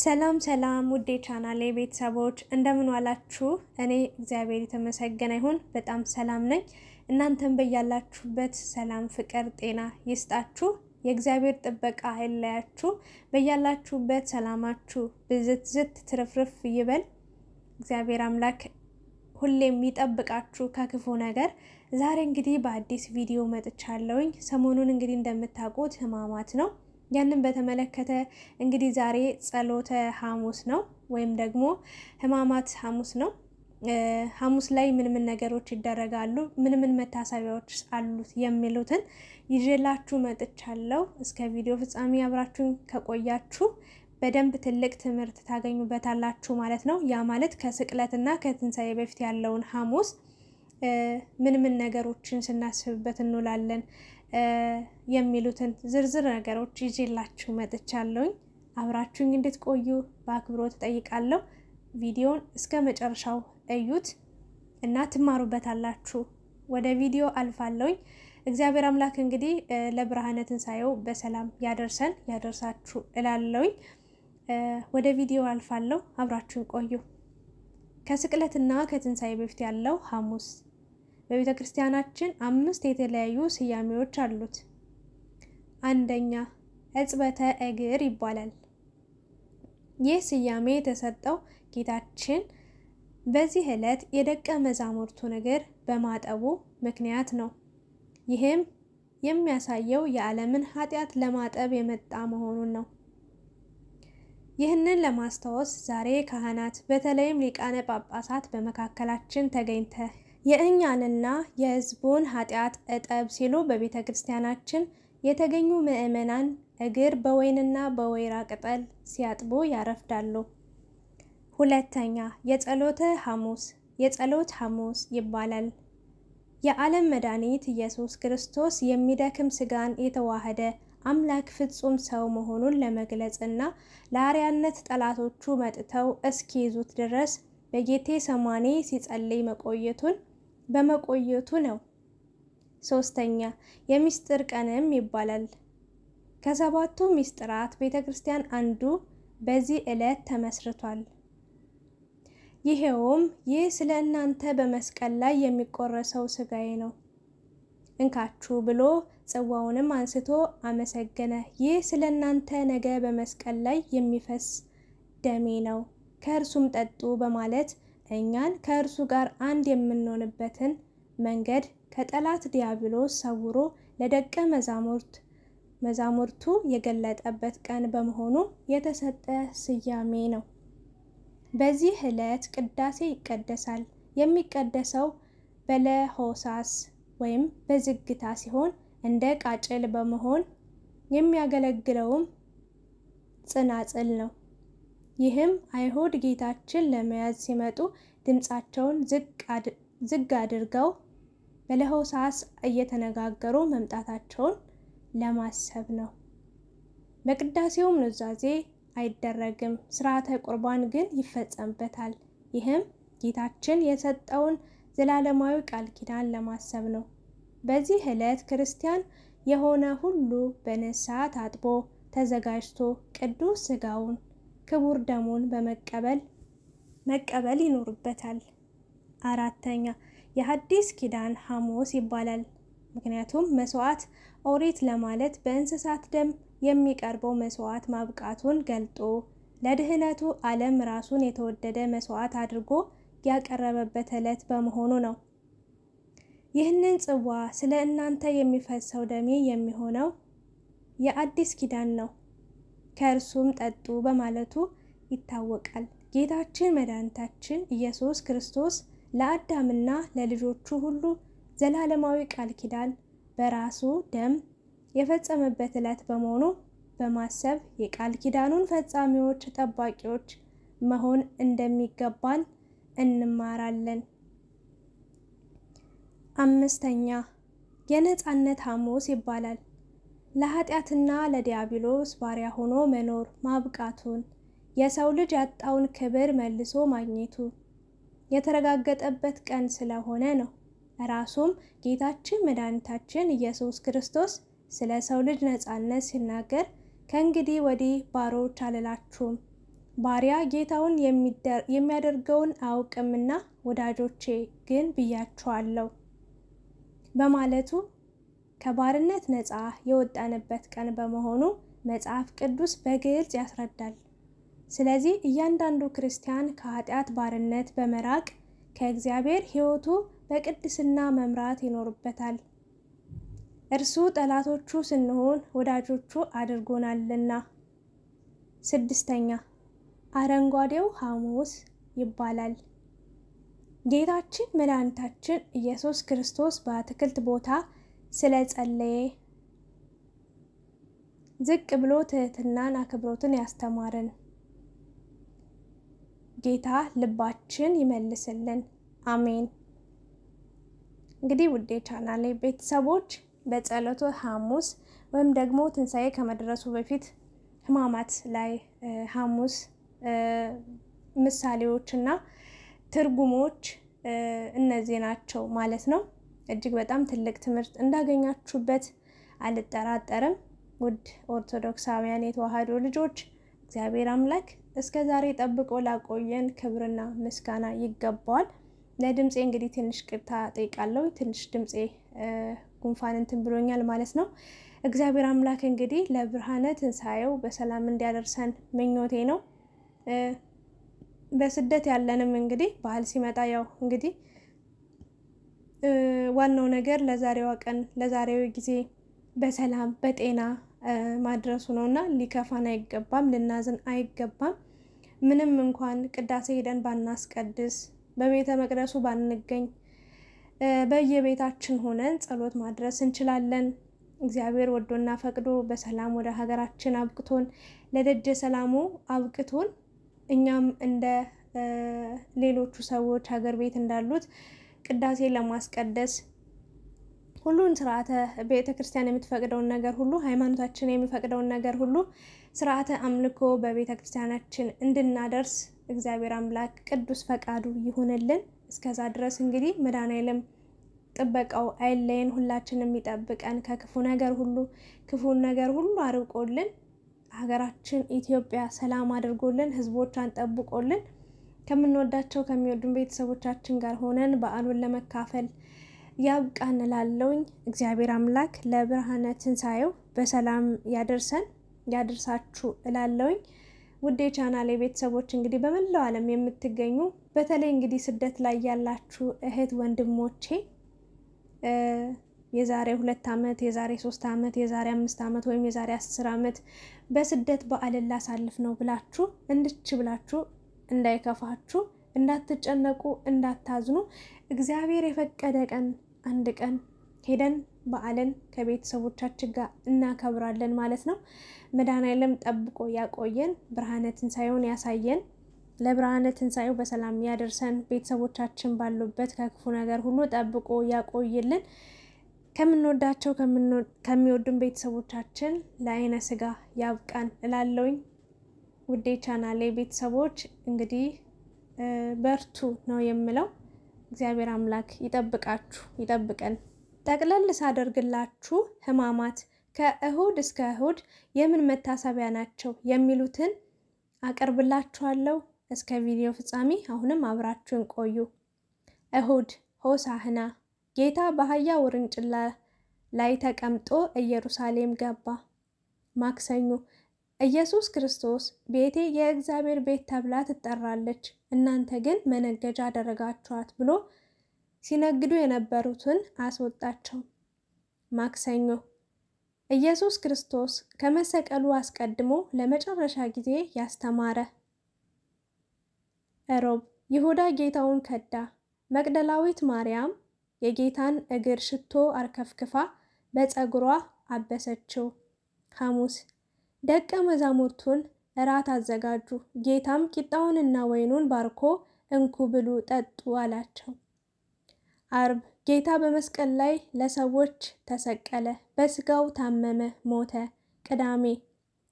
ሰላም ሰላም ውዴ ቻናሌ ቤተሰቦች እንደምን ዋላችሁ? እኔ እግዚአብሔር የተመሰገነ ይሁን በጣም ሰላም ነኝ። እናንተም በያላችሁበት ሰላም፣ ፍቅር፣ ጤና ይስጣችሁ። የእግዚአብሔር ጥበቃ አይለያችሁ። በያላችሁበት ሰላማችሁ ብዝት ዝት ትርፍርፍ ይበል። እግዚአብሔር አምላክ ሁሌም ይጠብቃችሁ ከክፉ ነገር። ዛሬ እንግዲህ በአዲስ ቪዲዮ መጥቻለሁኝ። ሰሞኑን እንግዲህ እንደምታውቁት ህማማት ነው ያንን በተመለከተ እንግዲህ ዛሬ ጸሎተ ሐሙስ ነው ወይም ደግሞ ሕማማት ሐሙስ ነው። ሐሙስ ላይ ምን ምን ነገሮች ይደረጋሉ፣ ምን ምን መታሰቢያዎች አሉት የሚሉትን ይዤላችሁ መጥቻለሁ። እስከ ቪዲዮ ፍጻሜ አብራችሁን ከቆያችሁ በደንብ ትልቅ ትምህርት ታገኙበታላችሁ ማለት ነው። ያ ማለት ከስቅለትና ከትንሣኤ በፊት ያለውን ሐሙስ ምን ምን ነገሮችን ስናስብበት እንውላለን የሚሉትን ዝርዝር ነገሮች ይዤላችሁ መጥቻለሁኝ። አብራችሁኝ እንድትቆዩ በአክብሮት እጠይቃለሁ። ቪዲዮን እስከ መጨረሻው እዩት እና ትማሩበታላችሁ። ወደ ቪዲዮ አልፋለሁኝ። እግዚአብሔር አምላክ እንግዲህ ለብርሃነ ትንሣኤው በሰላም ያደርሰን ያደርሳችሁ እላለሁኝ። ወደ ቪዲዮ አልፋለሁ። አብራችሁን ቆዩ። ከስቅለትና ከትንሣኤ በፊት ያለው ሐሙስ በቤተ ክርስቲያናችን አምስት የተለያዩ ስያሜዎች አሉት። አንደኛ እጽበተ እግር ይባላል። ይህ ስያሜ የተሰጠው ጌታችን በዚህ ዕለት የደቀ መዛሙርቱን እግር በማጠቡ ምክንያት ነው። ይህም የሚያሳየው የዓለምን ኃጢአት ለማጠብ የመጣ መሆኑን ነው። ይህንን ለማስታወስ ዛሬ ካህናት በተለይም ሊቃነ ጳጳሳት በመካከላችን ተገኝተ የእኛንና የሕዝቡን ኃጢአት እጠብ ሲሉ በቤተ ክርስቲያናችን የተገኙ ምዕመናን እግር በወይንና በወይራ ቅጠል ሲያጥቡ ያረፍዳሉ። ሁለተኛ የጸሎተ ሐሙስ የጸሎት ሐሙስ ይባላል። የዓለም መድኃኒት ኢየሱስ ክርስቶስ የሚደክም ስጋን የተዋህደ አምላክ ፍጹም ሰው መሆኑን ለመግለጽና ለአርያነት ጠላቶቹ መጥተው እስኪይዙት ድረስ በጌቴ ሰማኔ ሲጸልይ መቆየቱን በመቆየቱ ነው። ሶስተኛ የሚስጥር ቀንም ይባላል። ከሰባቱ ሚስጥራት ቤተ ክርስቲያን አንዱ በዚህ ዕለት ተመስርቷል። ይሄውም ይህ ስለ እናንተ በመስቀል ላይ የሚቆረሰው ስጋዬ ነው እንካችሁ ብሎ ጽዋውንም አንስቶ አመሰገነ። ይህ ስለ እናንተ ነገ በመስቀል ላይ የሚፈስ ደሜ ነው፣ ከእርሱም ጠጡ በማለት እኛን ከእርሱ ጋር አንድ የምንሆንበትን መንገድ ከጠላት ዲያብሎስ ሰውሮ ለደቀ መዛሙርት መዛሙርቱ የገለጠበት ቀን በመሆኑ የተሰጠ ስያሜ ነው። በዚህ ዕለት ቅዳሴ ይቀደሳል። የሚቀደሰው በለሆሳስ ወይም በዝግታ ሲሆን እንደ ቃጭል በመሆን የሚያገለግለውም ጽናጽል ነው። ይህም አይሁድ ጌታችን ለመያዝ ሲመጡ ድምፃቸውን ዝግ አድርገው በለሆሳስ እየተነጋገሩ መምጣታቸውን ለማሰብ ነው። በቅዳሴውም ኑዛዜ አይደረግም፣ ስርዓተ ቁርባን ግን ይፈጸምበታል። ይህም ጌታችን የሰጠውን ዘላለማዊ ቃል ኪዳን ለማሰብ ነው። በዚህ ዕለት ክርስቲያን የሆነ ሁሉ በንስሐ ታጥቦ ተዘጋጅቶ ቅዱስ ሥጋውን ክቡር ደሙን በመቀበል መቀበል ይኖርበታል። አራተኛ የሐዲስ ኪዳን ሐሙስ ይባላል። ምክንያቱም መስዋዕት ኦሪት ለማለት በእንስሳት ደም የሚቀርበው መስዋዕት ማብቃቱን ገልጦ ለድህነቱ ዓለም ራሱን የተወደደ መስዋዕት አድርጎ ያቀረበበት ዕለት በመሆኑ ነው። ይህንን ጽዋ ስለ እናንተ የሚፈሰው ደሜ የሚሆነው የአዲስ ኪዳን ነው ከእርሱም ጠጡ በማለቱ ይታወቃል። ጌታችን መድኃኒታችን ኢየሱስ ክርስቶስ ለአዳምና ለልጆቹ ሁሉ ዘላለማዊ ቃል ኪዳን በራሱ ደም የፈጸመበት ዕለት በመሆኑ በማሰብ የቃል ኪዳኑን ፈጻሚዎች፣ ጠባቂዎች መሆን እንደሚገባን እንማራለን። አምስተኛ የነፃነት ሐሙስ ይባላል። ለኃጢአትና ለዲያብሎስ ባሪያ ሆኖ መኖር ማብቃቱን የሰው ልጅ ያጣውን ክብር መልሶ ማግኘቱ የተረጋገጠበት ቀን ስለሆነ ነው። ራሱም ጌታችን መድኃኒታችን ኢየሱስ ክርስቶስ ስለ ሰው ልጅ ነፃነት ሲናገር ከእንግዲህ ወዲህ ባሮች አልላችሁም፣ ባሪያ ጌታውን የሚያደርገውን አያውቅምና ወዳጆቼ ግን ብያችኋለሁ በማለቱ ከባርነት ነፃ የወጣንበት ቀን በመሆኑ መጽሐፍ ቅዱስ በግልጽ ያስረዳል። ስለዚህ እያንዳንዱ ክርስቲያን ከኃጢአት ባርነት በመራቅ ከእግዚአብሔር ሕይወቱ በቅድስና መምራት ይኖርበታል። እርሱ ጠላቶቹ ስንሆን ወዳጆቹ አድርጎናልና። ስድስተኛ አረንጓዴው ሐሙስ ይባላል። ጌታችን መድኃኒታችን ኢየሱስ ክርስቶስ በአትክልት ቦታ ስለ ጸለየ ዝቅ ብሎ ትህትናን አክብሮትን ያስተማረን ጌታ ልባችን ይመልስልን። አሜን። እንግዲህ ውዴ ቻናሌ ቤተሰቦች በጸሎቱ ሐሙስ ወይም ደግሞ ትንሣኤ ከመድረሱ በፊት ሕማማት ላይ ሐሙስ ምሳሌዎች እና ትርጉሞች እነዚህ ናቸው ማለት ነው። እጅግ በጣም ትልቅ ትምህርት እንዳገኛችሁበት አልጠራጠርም። ውድ ኦርቶዶክሳውያን የተዋህዶ ልጆች እግዚአብሔር አምላክ እስከ ዛሬ ጠብቆ ላቆየን ክብርና ምስጋና ይገባዋል። ለድምፄ እንግዲህ ትንሽ ቅርታ ጠይቃለሁ። ትንሽ ድምፄ ጉንፋን እንትን ብሎኛል ማለት ነው። እግዚአብሔር አምላክ እንግዲህ ለብርሃነ ትንሣኤው በሰላም እንዲያደርሰን ምኞቴ ነው። በስደት ያለንም እንግዲህ ባህል ሲመጣ ያው እንግዲህ ዋናው ነገር ለዛሬዋ ቀን ለዛሬው ጊዜ በሰላም በጤና ማድረሱ ነው እና ሊከፋን አይገባም፣ ልናዝን አይገባም። ምንም እንኳን ቅዳሴ ሄደን ባናስቀድስ፣ በቤተ መቅደሱ ባንገኝ፣ በየቤታችን ሆነን ጸሎት ማድረስ እንችላለን። እግዚአብሔር ወዶና ፈቅዶ በሰላም ወደ ሀገራችን አብቅቶን ለደጀ ሰላሙ አብቅቶን እኛም እንደ ሌሎቹ ሰዎች ሀገር ቤት እንዳሉት ቅዳሴ ለማስቀደስ ሁሉን ስርዓተ ቤተ ክርስቲያን የምትፈቅደውን ነገር ሁሉ ሃይማኖታችን የሚፈቅደውን ነገር ሁሉ ስርዓተ አምልኮ በቤተ ክርስቲያናችን እንድናደርስ እግዚአብሔር አምላክ ቅዱስ ፈቃዱ ይሁንልን። እስከዛ ድረስ እንግዲህ መድኃኔዓለም ጥበቃው አይለየን፣ ሁላችን የሚጠብቀን ከክፉ ነገር ሁሉ ክፉን ነገር ሁሉ አርቆልን፣ ሀገራችን ኢትዮጵያ ሰላም አድርጎልን፣ ህዝቦቿን ጠብቆልን ከምንወዳቸው ከሚወዱን ቤተሰቦቻችን ጋር ሆነን በዓሉን ለመካፈል ያብቃን እላለሁኝ። እግዚአብሔር አምላክ ለብርሃነ ትንሣኤው በሰላም ያደርሰን ያደርሳችሁ እላለሁኝ። ውዴ ቻናሌ ቤተሰቦች እንግዲህ በመላው ዓለም የምትገኙ በተለይ እንግዲህ ስደት ላይ ያላችሁ እህት ወንድሞቼ የዛሬ ሁለት ዓመት የዛሬ ሶስት ዓመት የዛሬ አምስት ዓመት ወይም የዛሬ አስር ዓመት በስደት በዓልን ላሳልፍ ነው ብላችሁ እንድች ብላችሁ እንዳይከፋችሁ፣ እንዳትጨነቁ፣ እንዳታዝኑ እግዚአብሔር የፈቀደ ቀን አንድ ቀን ሄደን በዓልን ከቤተሰቦቻችን ጋር እናከብራለን ማለት ነው። መድኃኔዓለም ጠብቆ ያቆየን፣ ብርሃነ ትንሣኤውን ያሳየን፣ ለብርሃነ ትንሣኤው በሰላም ያደርሰን። ቤተሰቦቻችን ባሉበት ከክፉ ነገር ሁሉ ጠብቆ ያቆይልን። ከምንወዳቸው ከሚወዱን ቤተሰቦቻችን ለአይነ ስጋ ያብቃን እላለውኝ። ውዴ ቻናሌ ቤተሰቦች እንግዲህ በርቱ ነው የምለው። እግዚአብሔር አምላክ ይጠብቃችሁ ይጠብቀን። ጠቅለል ሳደርግላችሁ ህማማት ከእሁድ እስከ እሁድ የምን መታሰቢያ ናቸው የሚሉትን አቀርብላችኋለሁ። እስከ ቪዲዮ ፍጻሜ አሁንም አብራችሁን ቆዩ። እሁድ ሆሳህና ጌታ በአህያ ውርንጭላ ላይ ተቀምጦ ኢየሩሳሌም ገባ። ማክሰኞ ኢየሱስ ክርስቶስ ቤቴ የእግዚአብሔር ቤት ተብላ ትጠራለች፣ እናንተ ግን መነገጃ አደረጋችኋት ብሎ ሲነግዱ የነበሩትን አስወጣቸው። ማክሰኞ ኢየሱስ ክርስቶስ ከመሰቀሉ አስቀድሞ ለመጨረሻ ጊዜ ያስተማረ። እሮብ ይሁዳ ጌታውን ከዳ። መቅደላዊት ማርያም የጌታን እግር ሽቶ አርከፍክፋ በፀጉሯ አበሰችው። ሐሙስ ደቀ መዛሙርቱን እራት አዘጋጁ። ጌታም ቂጣውንና ወይኑን ባርኮ እንኩ ብሉ፣ ጠጡ አላቸው። አርብ ጌታ በመስቀል ላይ ለሰዎች ተሰቀለ፣ በስጋው ታመመ፣ ሞተ። ቅዳሜ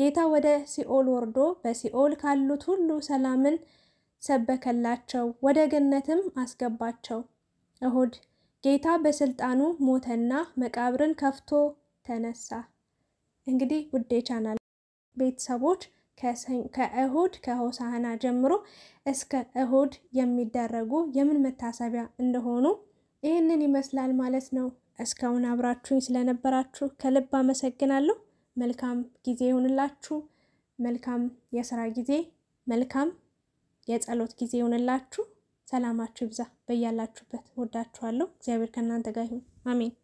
ጌታ ወደ ሲኦል ወርዶ በሲኦል ካሉት ሁሉ ሰላምን ሰበከላቸው፣ ወደ ገነትም አስገባቸው። እሁድ ጌታ በስልጣኑ ሞተና መቃብርን ከፍቶ ተነሳ። እንግዲህ ውዴ ቻናል ቤተሰቦች ከእሁድ ከሆሳህና ጀምሮ እስከ እሁድ የሚደረጉ የምን መታሰቢያ እንደሆኑ ይህንን ይመስላል ማለት ነው። እስካሁን አብራችሁኝ ስለነበራችሁ ከልብ አመሰግናለሁ። መልካም ጊዜ ይሁንላችሁ። መልካም የስራ ጊዜ፣ መልካም የጸሎት ጊዜ ይሁንላችሁ። ሰላማችሁ ይብዛ በያላችሁበት። ወዳችኋለሁ። እግዚአብሔር ከእናንተ ጋር ይሁን። አሜን